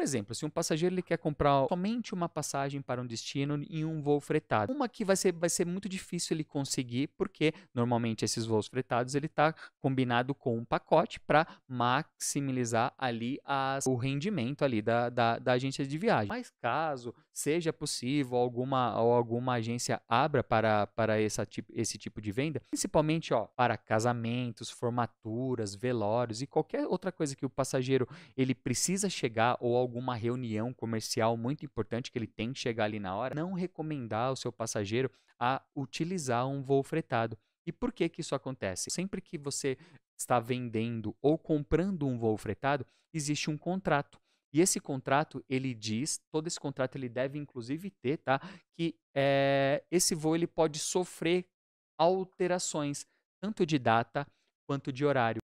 Por exemplo, se um passageiro ele quer comprar somente uma passagem para um destino em um voo fretado, uma que vai ser, vai ser muito difícil ele conseguir, porque normalmente esses voos fretados ele está combinado com um pacote para maximizar ali as, o rendimento ali da, da, da, agência de viagem. Mas caso seja possível alguma ou alguma agência abra para, para essa, esse tipo de venda, principalmente ó, para casamentos, formaturas, velórios e qualquer outra coisa que o passageiro ele precisa chegar ou alguma reunião comercial muito importante que ele tem que chegar ali na hora, não recomendar ao seu passageiro a utilizar um voo fretado. E por que que isso acontece? Sempre que você está vendendo ou comprando um voo fretado, existe um contrato. E esse contrato, ele diz, todo esse contrato ele deve inclusive ter, tá? Que é, esse voo ele pode sofrer alterações, tanto de data quanto de horário.